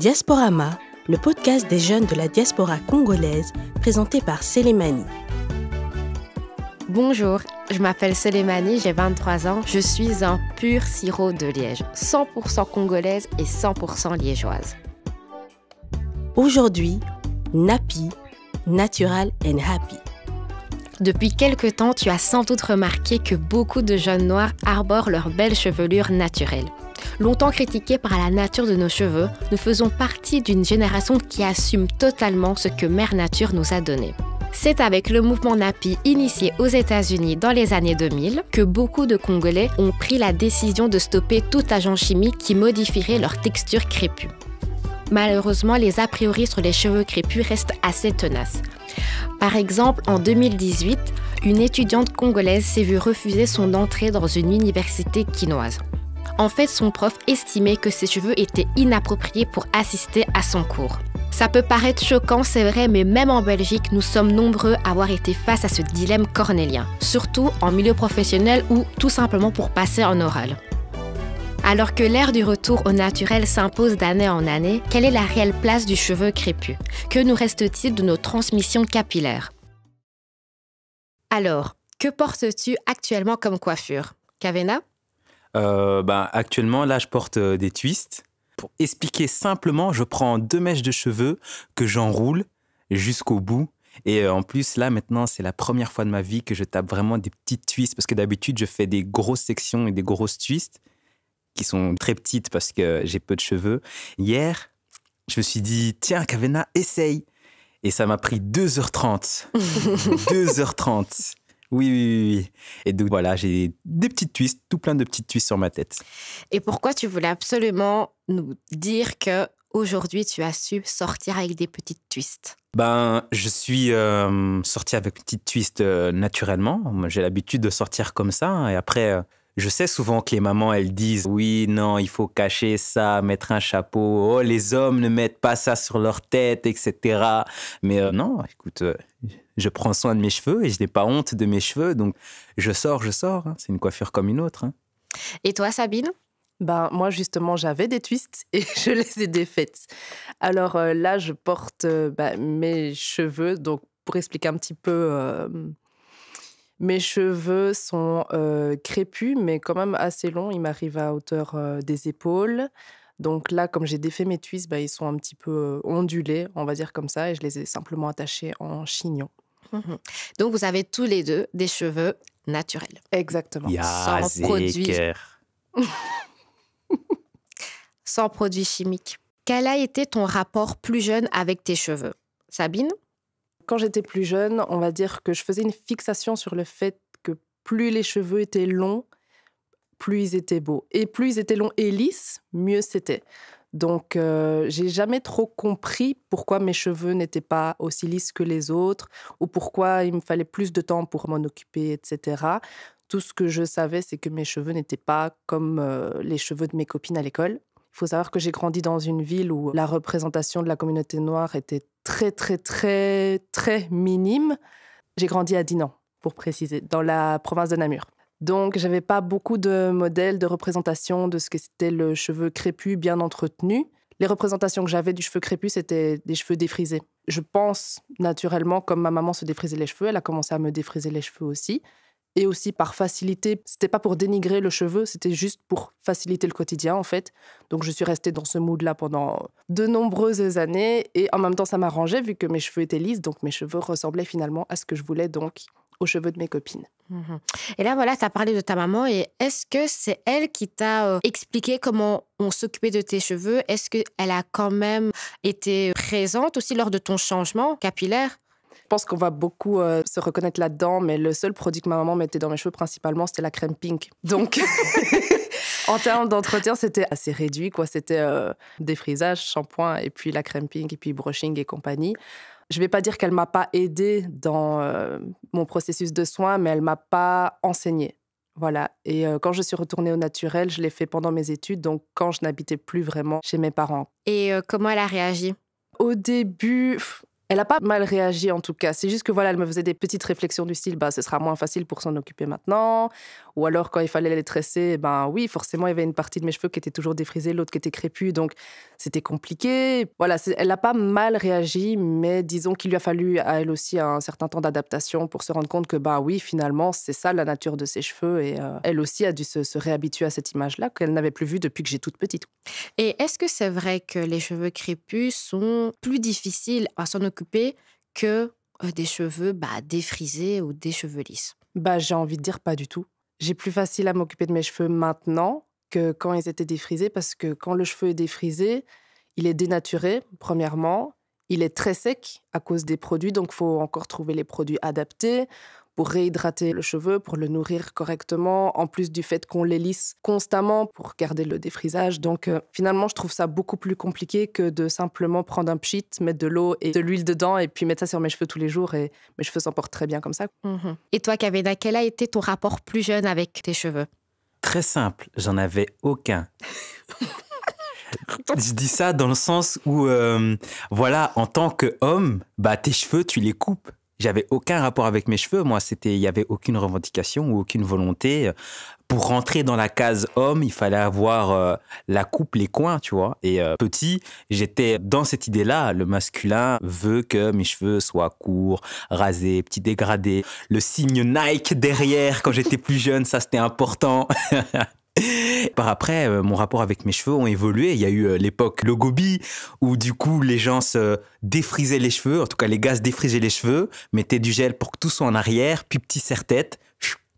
Diasporama, le podcast des jeunes de la diaspora congolaise, présenté par Selemani. Bonjour, je m'appelle Selemani, j'ai 23 ans, je suis un pur sirop de Liège, 100% congolaise et 100% liégeoise. Aujourd'hui, Napi, Natural and Happy. Depuis quelque temps, tu as sans doute remarqué que beaucoup de jeunes noirs arborent leurs belles chevelures naturelles. Longtemps critiqués par la nature de nos cheveux, nous faisons partie d'une génération qui assume totalement ce que Mère Nature nous a donné. C'est avec le mouvement Napi initié aux États-Unis dans les années 2000 que beaucoup de Congolais ont pris la décision de stopper tout agent chimique qui modifierait leur texture crépue. Malheureusement, les a priori sur les cheveux crépus restent assez tenaces. Par exemple, en 2018, une étudiante congolaise s'est vue refuser son entrée dans une université quinoise. En fait, son prof estimait que ses cheveux étaient inappropriés pour assister à son cours. Ça peut paraître choquant, c'est vrai, mais même en Belgique, nous sommes nombreux à avoir été face à ce dilemme cornélien, surtout en milieu professionnel ou tout simplement pour passer en oral. Alors que l'ère du retour au naturel s'impose d'année en année, quelle est la réelle place du cheveu crépus Que nous reste-t-il de nos transmissions capillaires Alors, que portes-tu actuellement comme coiffure Cavena euh, ben, actuellement, là, je porte euh, des twists. Pour expliquer simplement, je prends deux mèches de cheveux que j'enroule jusqu'au bout. Et euh, en plus, là, maintenant, c'est la première fois de ma vie que je tape vraiment des petites twists parce que d'habitude, je fais des grosses sections et des grosses twists qui sont très petites parce que j'ai peu de cheveux. Hier, je me suis dit, tiens, Kavena, essaye. Et ça m'a pris 2h30. 2h30. Oui, oui, oui. Et donc voilà, j'ai des petites twists, tout plein de petites twists sur ma tête. Et pourquoi tu voulais absolument nous dire que aujourd'hui tu as su sortir avec des petites twists ben, je suis euh, sorti avec des petite twists euh, naturellement. J'ai l'habitude de sortir comme ça. Hein, et après, euh, je sais souvent que les mamans, elles disent oui, non, il faut cacher ça, mettre un chapeau, oh, les hommes ne mettent pas ça sur leur tête, etc. Mais euh, non, écoute, euh, je prends soin de mes cheveux et je n'ai pas honte de mes cheveux, donc je sors, je sors. Hein. C'est une coiffure comme une autre. Hein. Et toi, Sabine ben, moi, justement, j'avais des twists et je les ai défaites. Alors euh, là, je porte ben, mes cheveux, donc pour expliquer un petit peu mes cheveux sont euh, crépus, mais quand même assez longs. Ils m'arrivent à hauteur euh, des épaules. Donc là, comme j'ai défait mes cuisses, bah, ils sont un petit peu euh, ondulés, on va dire comme ça, et je les ai simplement attachés en chignon. Hum, hum. Donc vous avez tous les deux des cheveux naturels. Exactement. sans produits. sans produits chimiques. Quel a été ton rapport plus jeune avec tes cheveux Sabine quand j'étais plus jeune, on va dire que je faisais une fixation sur le fait que plus les cheveux étaient longs, plus ils étaient beaux. Et plus ils étaient longs et lisses, mieux c'était. Donc, euh, j'ai jamais trop compris pourquoi mes cheveux n'étaient pas aussi lisses que les autres ou pourquoi il me fallait plus de temps pour m'en occuper, etc. Tout ce que je savais, c'est que mes cheveux n'étaient pas comme euh, les cheveux de mes copines à l'école il faut savoir que j'ai grandi dans une ville où la représentation de la communauté noire était très, très, très, très minime. J'ai grandi à Dinan, pour préciser, dans la province de Namur. Donc, j'avais pas beaucoup de modèles de représentation de ce que c'était le cheveu crépus bien entretenu. Les représentations que j'avais du cheveu crépus, c'était des cheveux défrisés. Je pense naturellement, comme ma maman se défrisait les cheveux, elle a commencé à me défriser les cheveux aussi et aussi par facilité. C'était pas pour dénigrer le cheveu, c'était juste pour faciliter le quotidien en fait. Donc je suis restée dans ce mood-là pendant de nombreuses années et en même temps ça m'arrangeait vu que mes cheveux étaient lisses, donc mes cheveux ressemblaient finalement à ce que je voulais donc aux cheveux de mes copines. Mhm. Et là, voilà, tu as parlé de ta maman et est-ce que c'est elle qui t'a euh, expliqué comment on s'occupait de tes cheveux Est-ce qu'elle a quand même été présente aussi lors de ton changement capillaire je pense qu'on va beaucoup euh, se reconnaître là-dedans, mais le seul produit que ma maman mettait dans mes cheveux principalement, c'était la crème pink. Donc, en termes d'entretien, c'était assez réduit, quoi. C'était euh, des frisages, shampoing, et puis la crème pink, et puis brushing et compagnie. Je ne vais pas dire qu'elle m'a pas aidée dans euh, mon processus de soins, mais elle m'a pas enseignée. Voilà. Et quand je suis retournée au naturel, je l'ai fait pendant mes études, donc quand je n'habitais plus vraiment chez mes parents. Et comment elle a réagi Au début, elle n'a pas mal réagi en tout cas. C'est juste que voilà, elle me faisait des petites réflexions du style bah, ce sera moins facile pour s'en occuper maintenant. Ou alors, quand il fallait les tresser, ben oui, forcément, il y avait une partie de mes cheveux qui était toujours défrisée, l'autre qui était crépue. Donc, c'était compliqué. Voilà, elle n'a pas mal réagi, mais disons qu'il lui a fallu à elle aussi un certain temps d'adaptation pour se rendre compte que, bah oui, finalement, c'est ça la nature de ses cheveux. Et euh, elle aussi a dû se, se réhabituer à cette image-là qu'elle n'avait plus vue depuis que j'ai toute petite. Et est-ce que c'est vrai que les cheveux crépus sont plus difficiles à s'en occuper que euh, des cheveux bah, défrisés ou des cheveux lisses Bah j'ai envie de dire pas du tout. J'ai plus facile à m'occuper de mes cheveux maintenant que quand ils étaient défrisés parce que quand le cheveu est défrisé, il est dénaturé premièrement, il est très sec à cause des produits donc faut encore trouver les produits adaptés, pour réhydrater le cheveu, pour le nourrir correctement, en plus du fait qu'on les lisse constamment pour garder le défrisage. Donc euh, finalement, je trouve ça beaucoup plus compliqué que de simplement prendre un pchit, mettre de l'eau et de l'huile dedans et puis mettre ça sur mes cheveux tous les jours et mes cheveux s'en portent très bien comme ça. Mhm. Et toi, Kavena, quel a été ton rapport plus jeune avec tes cheveux Très simple, j'en avais aucun. Je dis ça dans le sens où, euh, voilà, en tant qu'homme, bah, tes cheveux, tu les coupes. J'avais aucun rapport avec mes cheveux. Moi, c'était, il n'y avait aucune revendication ou aucune volonté. Pour rentrer dans la case homme, il fallait avoir euh, la coupe, les coins, tu vois. Et euh, petit, j'étais dans cette idée-là. Le masculin veut que mes cheveux soient courts, rasés, petit dégradés. Le signe Nike derrière, quand j'étais plus jeune, ça c'était important. Par après, euh, mon rapport avec mes cheveux ont évolué. Il y a eu euh, l'époque le gobi, où du coup, les gens se défrisaient les cheveux. En tout cas, les gars se défrisaient les cheveux, mettaient du gel pour que tout soit en arrière, puis petit serre-tête.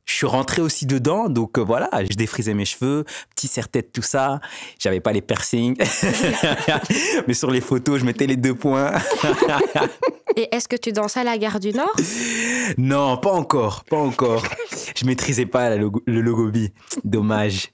Je suis rentré aussi dedans, donc euh, voilà, je défrisais mes cheveux, petit serre-tête, tout ça. J'avais pas les piercings, mais sur les photos, je mettais les deux points. Et est-ce que tu danses à la gare du Nord Non, pas encore, pas encore. Je maîtrisais pas logo, le logobi, dommage.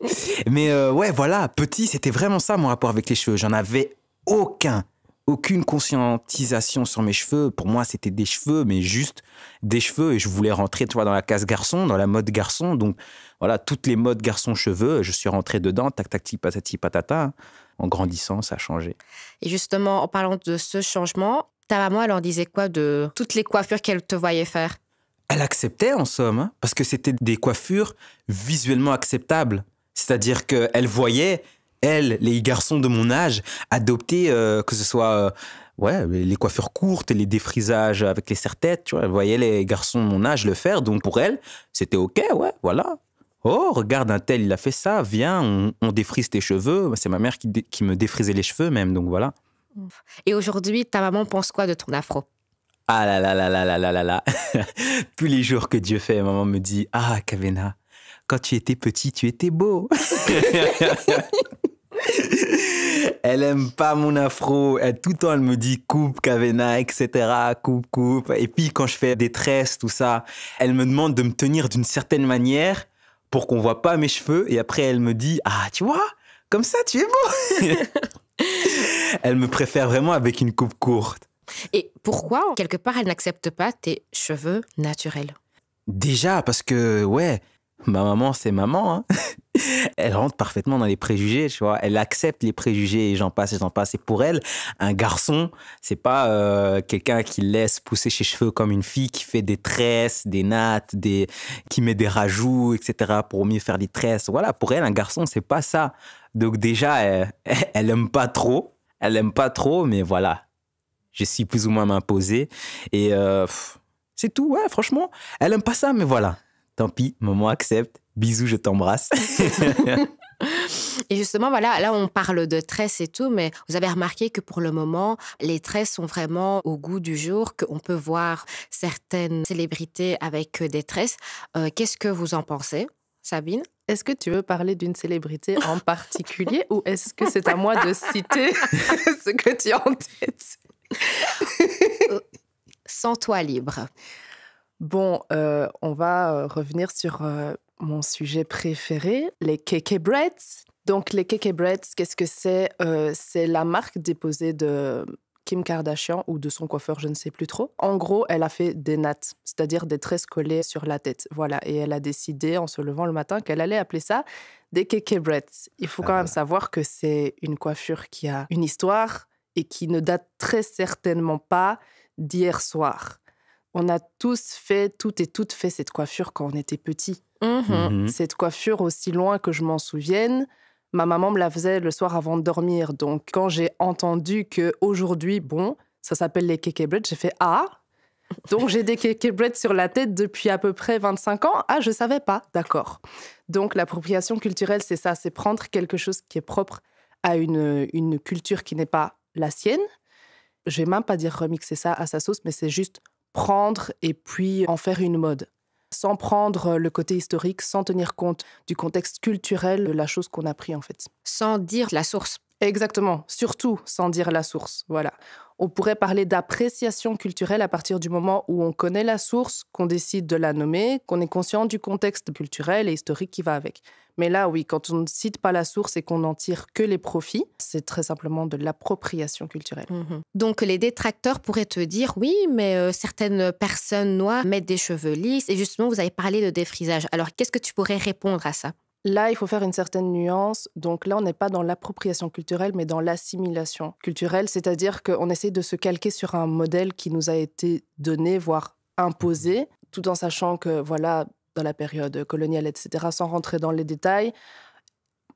Mais euh, ouais, voilà, petit, c'était vraiment ça mon rapport avec les cheveux. J'en avais aucun, aucune conscientisation sur mes cheveux. Pour moi, c'était des cheveux, mais juste des cheveux. Et je voulais rentrer, tu dans la case garçon, dans la mode garçon. Donc voilà, toutes les modes garçon cheveux, je suis rentré dedans, tac tac patati patata. En grandissant, ça a changé. Et justement, en parlant de ce changement, ta maman, elle en disait quoi de toutes les coiffures qu'elle te voyait faire Elle acceptait en somme, hein, parce que c'était des coiffures visuellement acceptables. C'est-à-dire qu'elle voyait, elle, les garçons de mon âge, adopter euh, que ce soit euh, ouais, les coiffures courtes les défrisages avec les serre-têtes. elle voyait les garçons de mon âge le faire. Donc pour elle, c'était OK, ouais, voilà. Oh, regarde un tel, il a fait ça, viens, on, défrise tes cheveux. C'est ma mère qui, qui me défrisait les cheveux même, donc voilà. Et aujourd'hui, ta maman pense quoi de ton afro Ah là là là là là là là Tous les jours que Dieu fait, maman me dit Ah, Kavena, quand tu étais petit, tu étais beau. elle aime pas mon afro. Elle, tout le temps, elle me dit coupe, Kavena, etc. Coupe, coupe. Et puis, quand je fais des tresses, tout ça, elle me demande de me tenir d'une certaine manière pour qu'on voit pas mes cheveux. Et après, elle me dit Ah, tu vois, comme ça, tu es beau. elle me préfère vraiment avec une coupe courte. Et pourquoi, quelque part, elle n'accepte pas tes cheveux naturels Déjà, parce que, ouais, ma maman, c'est maman. Hein. elle rentre parfaitement dans les préjugés, tu vois. Elle accepte les préjugés et j'en passe et j'en passe. Et pour elle, un garçon, c'est pas euh, quelqu'un qui laisse pousser ses cheveux comme une fille qui fait des tresses, des nattes, des... qui met des rajouts, etc. pour mieux faire des tresses. Voilà, pour elle, un garçon, c'est pas ça. Donc déjà, elle, elle aime pas trop elle aime pas trop, mais voilà. Je suis plus ou moins m'imposer. Et euh, c'est tout, ouais, franchement. Elle aime pas ça, mais voilà. Tant pis, maman accepte. Bisous, je t'embrasse. Et justement, voilà, là, on parle de tresses et tout, mais vous avez remarqué que pour le moment, les tresses sont vraiment au goût du jour, qu'on peut voir certaines célébrités avec euh, des tresses. Euh, qu'est-ce que vous en pensez, Sabine est-ce que tu veux parler d'une célébrité en particulier ou est-ce que c'est à moi de citer ce que tu as en tête euh, Sans toi libre. Bon, euh, on va euh, revenir sur mon sujet préféré, les KK Breads. Donc, les KK Breads, qu'est-ce que c'est C'est la marque déposée de Kim Kardashian ou de son coiffeur, je ne sais plus trop. En gros, elle a fait des nattes, c'est-à-dire des tresses collées sur la tête. Voilà. Et elle a décidé, en se levant le matin, qu'elle allait appeler ça des kekebrets. Il faut ah quand bah. même savoir que c'est une coiffure qui a une histoire et qui ne date très certainement pas d'hier soir. On a tous fait, toutes et toutes fait cette coiffure quand on était petit. Mmh cette coiffure, aussi loin que je m'en souvienne, ma maman me la faisait le soir avant de dormir. Donc, quand j'ai entendu que aujourd'hui, bon, ça s'appelle les cake bread, j'ai fait ah. Donc, j'ai des cake bread sur la tête depuis à peu près 25 ans. Ah, je ne savais pas. D'accord. Donc, l'appropriation culturelle, c'est ça, c'est prendre quelque chose qui est propre à une, culture qui n'est pas la sienne. Je vais même pas dire remixer ça à sa sauce, mais c'est juste prendre et puis en faire une mode sans prendre euh, le côté historique, sans tenir compte du contexte culturel, de la chose qu'on a pris en fait. Sans dire la source. Exactement, surtout sans dire la source, voilà. On pourrait parler d'appréciation culturelle à partir du moment où on connaît la source, qu'on décide de la nommer, qu'on est conscient du contexte culturel et historique qui va avec. Mais là, oui, quand on ne cite pas la source et qu'on n'en tire que les profits, c'est très simplement de l'appropriation culturelle. Mhm. Donc les détracteurs pourraient te dire, oui, mais euh, certaines personnes noires mettent des cheveux lisses et justement, vous avez parlé de défrisage. Alors qu'est-ce que tu pourrais répondre à ça Là, il faut faire une certaine nuance. Donc là, on n'est pas dans l'appropriation culturelle, mais dans l'assimilation culturelle, c'est-à-dire qu'on essaie de se calquer sur un modèle qui nous a été donné, voire imposé, tout en sachant que, voilà, dans la période coloniale, etc., sans rentrer dans les détails,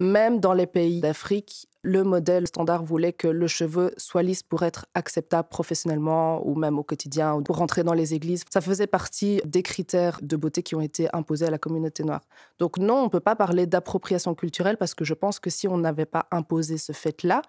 même dans les pays d'Afrique, le modèle standard voulait que le cheveu soit lisse pour être acceptable professionnellement ou même au quotidien ou pour rentrer dans les églises. Ça faisait partie des critères de beauté qui ont été imposés à la communauté noire. Donc non, on ne peut pas parler d'appropriation culturelle parce que je pense que si on n'avait pas imposé ce fait-là,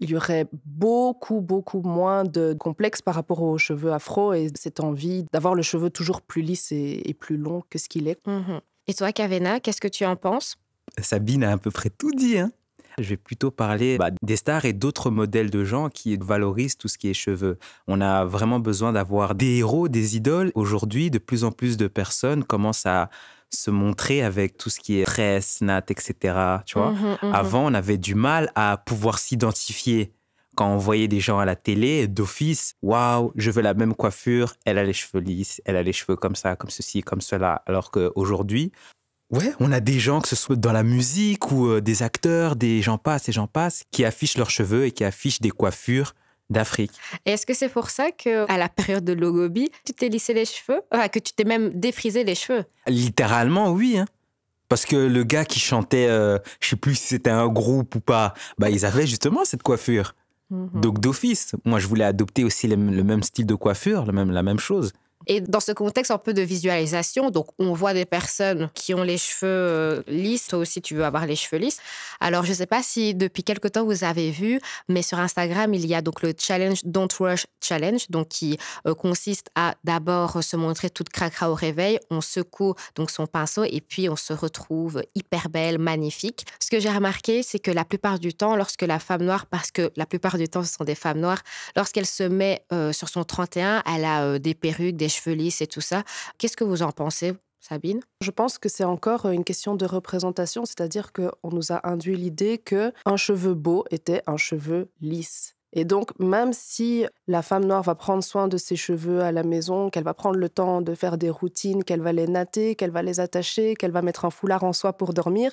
il y aurait beaucoup, beaucoup moins de complexes par rapport aux cheveux afro et cette envie d'avoir le cheveu toujours plus lisse et, plus long que ce qu'il est. Mhm. Et toi, Kavena, qu'est-ce que tu en penses Sabine a à peu près tout dit. Hein. Je vais plutôt parler bah, des stars et d'autres modèles de gens qui valorisent tout ce qui est cheveux. On a vraiment besoin d'avoir des héros, des idoles. Aujourd'hui, de plus en plus de personnes commencent à se montrer avec tout ce qui est presse, nat, etc. Tu vois mmh, mmh, mmh. Avant, on avait du mal à pouvoir s'identifier. Quand on voyait des gens à la télé, d'office, waouh, je veux la même coiffure, elle a les cheveux lisses, elle a les cheveux comme ça, comme ceci, comme cela. Alors qu'aujourd'hui, Ouais, on a des gens, que ce soit dans la musique ou euh, des acteurs, des gens passent et gens passent, qui affichent leurs cheveux et qui affichent des coiffures d'Afrique. Est-ce que c'est pour ça que à la période de Logobi, tu t'es lissé les cheveux, enfin, que tu t'es même défrisé les cheveux Littéralement, oui. Hein. Parce que le gars qui chantait, euh, je euh, sais plus si c'était un groupe ou pas, bah, ils avaient justement cette coiffure. Mm-hmm. Donc d'office, moi je voulais adopter aussi le, même style de coiffure, même, la même chose. Et dans ce contexte un peu de visualisation, donc on voit des personnes qui ont les cheveux euh, lisses, toi aussi tu veux avoir les cheveux lisses. Alors je ne sais pas si depuis quelque temps vous avez vu, mais sur Instagram, il y a donc le challenge Don't Rush Challenge, donc qui euh, consiste à d'abord se montrer toute cracra au réveil, on secoue donc son pinceau et puis on se retrouve hyper belle, magnifique. Ce que j'ai remarqué, c'est que la plupart du temps, lorsque la femme noire, parce que la plupart du temps ce sont des femmes noires, lorsqu'elle se met euh, sur son 31, elle a des perruques, des cheveux cheveux lisses et tout ça. Qu'est-ce que vous en pensez Sabine Je pense que c'est encore euh, une question de représentation, c'est-à-dire qu'on nous a induit l'idée qu'un cheveu beau était un cheveu lisse. Et donc, même si la femme noire va prendre soin de ses cheveux à la maison, qu'elle va prendre le temps de faire des routines, qu'elle va les natter, qu'elle va les attacher, qu'elle va mettre un foulard en soie pour dormir,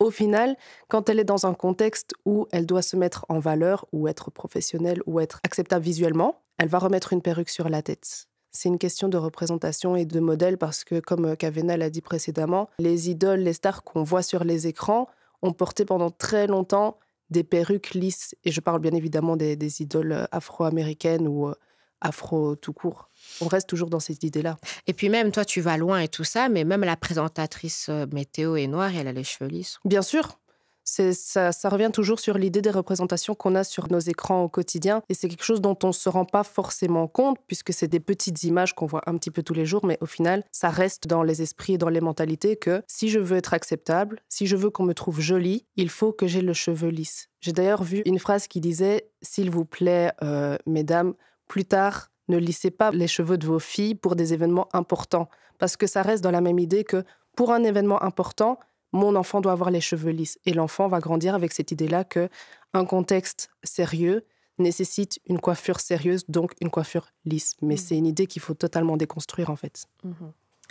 au final, quand elle est dans un contexte où elle doit se mettre en valeur, ou être professionnelle, ou être acceptable visuellement, elle va remettre une perruque sur la tête. C'est une question de représentation et de modèle parce que, comme euh, Kavena l'a dit précédemment, les idoles, les stars qu'on voit sur les écrans ont porté pendant très longtemps des perruques lisses. Et je parle bien évidemment des, des idoles euh, afro-américaines ou euh, afro tout court. On reste toujours dans cette idée-là. Et puis même, toi, tu vas loin et tout ça, mais même la présentatrice météo est noire et elle a les cheveux lisses. Bien sûr, ça, revient toujours sur l'idée des représentations qu'on a sur nos écrans au quotidien. Et c'est quelque chose dont on ne se rend pas forcément compte, puisque c'est des petites images qu'on voit un petit peu tous les jours, mais au final, ça reste dans les esprits et dans les mentalités que si je veux être acceptable, si je veux qu'on me trouve jolie, il faut que j'ai le cheveu lisse. J'ai d'ailleurs vu une phrase qui disait, s'il vous plaît, euh, mesdames, plus tard, ne lissez pas les cheveux de vos filles pour des événements importants, parce que ça reste dans la même idée que pour un événement important, mon enfant doit avoir les cheveux lisses. Et l'enfant va grandir avec cette idée-là que un contexte sérieux nécessite une coiffure sérieuse, donc une coiffure lisse. Mais mmh. c'est une idée qu'il faut totalement déconstruire, en fait. Mmh.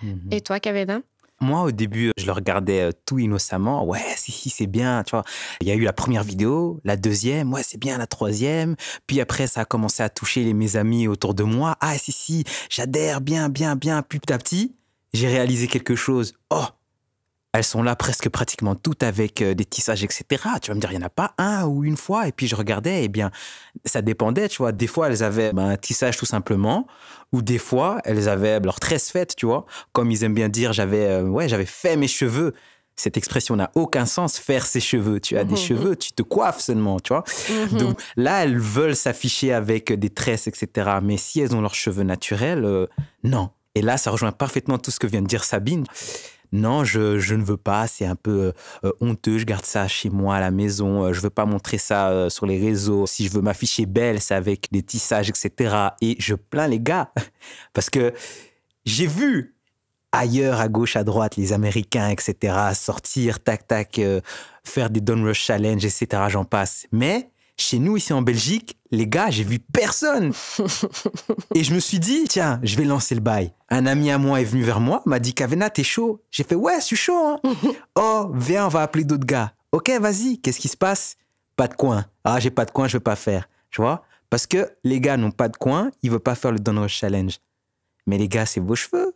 Mmh. Et toi, Kaveda moi, au début, je le regardais euh, tout innocemment. Ouais, si, si, c'est bien. Tu vois, il y a eu la première vidéo, la deuxième. Ouais, c'est bien, la troisième. Puis après, ça a commencé à toucher les, mes amis autour de moi. Ah, si, si, j'adhère bien, bien, bien. Puis petit à petit, j'ai réalisé quelque chose. Oh, elles sont là presque pratiquement toutes avec euh, des tissages, etc. Tu vas me dire, il n'y en a pas un ou une fois. Et puis je regardais, et eh bien, ça dépendait, tu vois. Des fois, elles avaient ben, un tissage tout simplement, ou des fois, elles avaient leurs tresses faites, tu vois. Comme ils aiment bien dire, j'avais euh, ouais, j'avais fait mes cheveux cette expression n'a aucun sens, faire ses cheveux. Tu as des mmh cheveux, tu te coiffes seulement, tu vois. Mmh Donc là, elles veulent s'afficher avec des tresses, etc. Mais si elles ont leurs cheveux naturels, euh, non. Et là, ça rejoint parfaitement tout ce que vient de dire Sabine non, je, ne veux pas, c'est un peu euh, euh, honteux, je garde ça chez moi à la maison, euh, je veux pas montrer ça sur les réseaux. Si je veux m'afficher belle, c'est avec des tissages, etc. Et je plains les gars parce que j'ai vu ailleurs, à gauche, à droite, les Américains, etc. sortir, tac, tac, faire des Don Rush Challenge, etc. J'en passe. Mais chez nous, ici en Belgique, les gars, j'ai vu personne. et je me suis dit, tiens, je vais lancer le bail. Un ami à moi est venu vers moi, m'a dit, Kavena, t'es chaud. J'ai fait, ouais, je suis chaud. Hein. oh, viens, on va appeler d'autres gars. Ok, vas-y, qu'est-ce qui se passe Pas de coin. Ah, j'ai pas de coin, je veux pas faire. Tu vois Parce que les gars n'ont pas de coin, ils veulent pas faire le Donrush Challenge. Mais les gars, c'est vos cheveux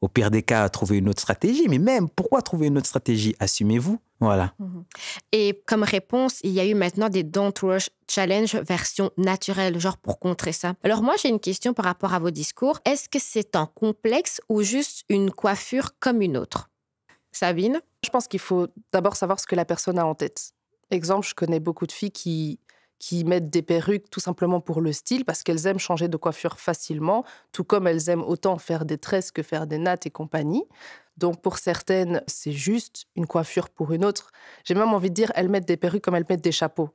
au pire des cas, trouver une autre stratégie. Mais même, pourquoi trouver une autre stratégie Assumez-vous. Voilà. Mhm. Et comme réponse, il y a eu maintenant des Don't Rush Challenge version naturelle, genre pour contrer ça. Alors moi, j'ai une question par rapport à vos discours. Est-ce que c'est un complexe ou juste une coiffure comme une autre Sabine Je pense qu'il faut d'abord savoir ce que la personne a en tête. Exemple, je connais beaucoup de filles qui qui mettent des perruques tout simplement pour le style, parce qu'elles aiment changer de coiffure facilement, tout comme elles aiment autant faire des tresses que faire des nattes et compagnie. Donc pour certaines, c'est juste une coiffure pour une autre. J'ai même envie de dire, elles mettent des perruques comme elles mettent des chapeaux.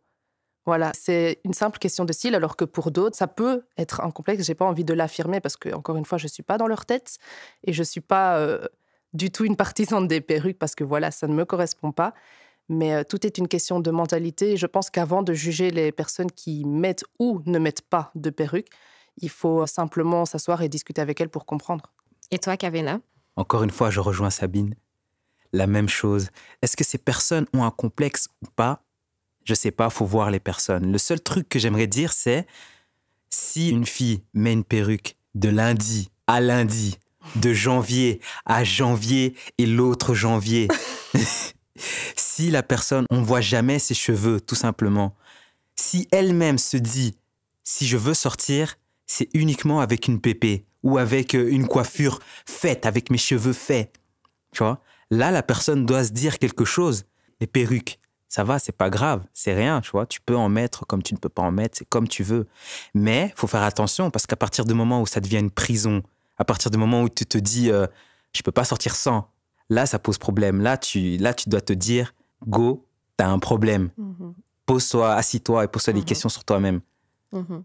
Voilà, c'est une simple question de style, alors que pour d'autres, ça peut être un complexe. J'ai pas envie de l'affirmer parce que, encore une fois, je suis pas dans leur tête et je suis pas euh, du tout une partisane des perruques parce que voilà, ça ne me correspond pas. Mais euh, tout est une question de mentalité. je pense qu'avant de juger les personnes qui mettent ou ne mettent pas de perruque, il faut euh, simplement s'asseoir et discuter avec elles pour comprendre. Et toi, Kavena Encore une fois, je rejoins Sabine. La même chose. Est-ce que ces personnes ont un complexe ou pas Je sais pas, faut voir les personnes. Le seul truc que j'aimerais dire, c'est si une fille met une perruque de lundi à lundi, de janvier à janvier et l'autre janvier, Si la personne, on voit jamais ses cheveux, tout simplement, si elle-même se dit, si je veux sortir, c'est uniquement avec une pépée ou avec euh, une coiffure faite, avec mes cheveux faits. Tu vois Là, la personne doit se dire quelque chose. Les perruques, ça va, c'est pas grave, c'est rien, tu vois. Tu peux en mettre comme tu ne peux pas en mettre, c'est comme tu veux. Mais faut faire attention parce qu'à partir du moment où ça devient une prison, à partir du moment où tu te dis, je euh, je peux pas sortir sans, là, ça pose problème. Là, tu, là, tu dois te dire, go, t'as un problème. Mm-hmm. Pose-toi, assis-toi et pose-toi des mm-hmm. questions sur toi-même. Mm-hmm.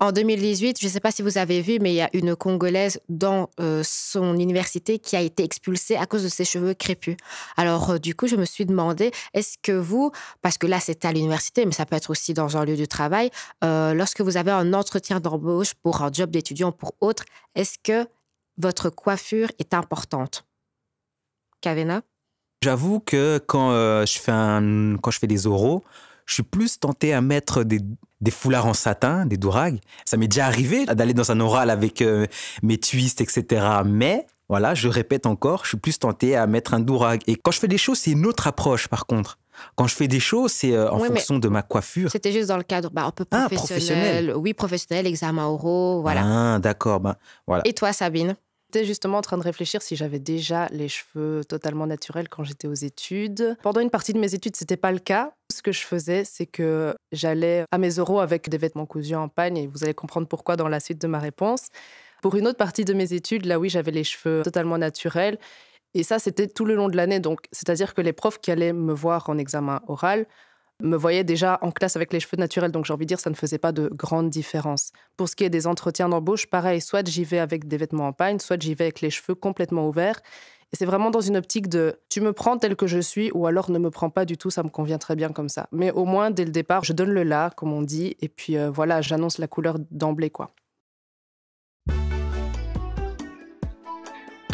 En 2018, je ne sais pas si vous avez vu, mais il y a une Congolaise dans euh, son université qui a été expulsée à cause de ses cheveux crépus. Alors, euh, du coup, je me suis demandé, est-ce que vous, parce que là, c'est à l'université, mais ça peut être aussi dans un lieu de travail, euh, lorsque vous avez un entretien d'embauche pour un job d'étudiant ou pour autre, est-ce que votre coiffure est importante Cavena J'avoue que quand, euh, je fais un, quand je fais des oraux, je suis plus tenté à mettre des, des foulards en satin, des douragues. Ça m'est déjà arrivé d'aller dans un oral avec euh, mes twists, etc. Mais voilà, je répète encore, je suis plus tenté à mettre un dourag. Et quand je fais des choses, c'est une autre approche par contre. Quand je fais des choses, c'est euh, en fonction de ma coiffure. C'était juste dans le cadre bah, un peu ah, professionnel. professionnel. Oui, professionnel, examen oraux, voilà. Ah, d'accord. Bah, voilà. Et toi, Sabine j'étais justement en train de réfléchir si j'avais déjà les cheveux totalement naturels quand j'étais aux études. Pendant une partie de mes études, ce n'était pas le cas. Ce que je faisais, c'est que j'allais à mes euros avec des vêtements cousus en pagne et vous allez comprendre pourquoi dans la suite de ma réponse. Pour une autre partie de mes études, là oui, j'avais les cheveux totalement naturels. Et ça, c'était tout le long de l'année. Donc, c'est-à-dire que les profs qui allaient me voir en examen oral, me voyait déjà en classe avec les cheveux naturels, donc j'ai envie de dire ça ne faisait pas de grande différence. Pour ce qui est des entretiens d'embauche, pareil, soit j'y vais avec des vêtements en pagne, soit j'y vais avec les cheveux complètement ouverts. Et c'est vraiment dans une optique de tu me prends tel que je suis ou alors ne me prends pas du tout, ça me convient très bien comme ça. Mais au moins, dès le départ, je donne le là, comme on dit, et puis euh, voilà, j'annonce la couleur d'emblée, quoi.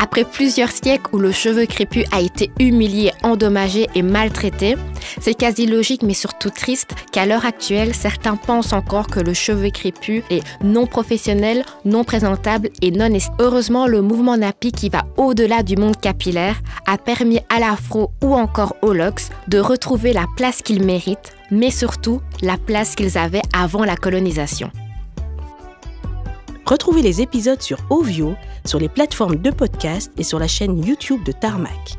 Après plusieurs siècles où le cheveu crépus a été humilié, endommagé et maltraité, c'est quasi logique mais surtout triste qu'à l'heure actuelle, certains pensent encore que le cheveu crépus est non professionnel, non présentable et non Heureusement, le mouvement Napi qui va au-delà du monde capillaire a permis à l'afro ou encore au locks de retrouver la place qu'ils méritent, mais surtout la place qu'ils avaient avant la colonisation. Retrouvez les épisodes sur Ovio, sur les plateformes de podcast et sur la chaîne YouTube de Tarmac.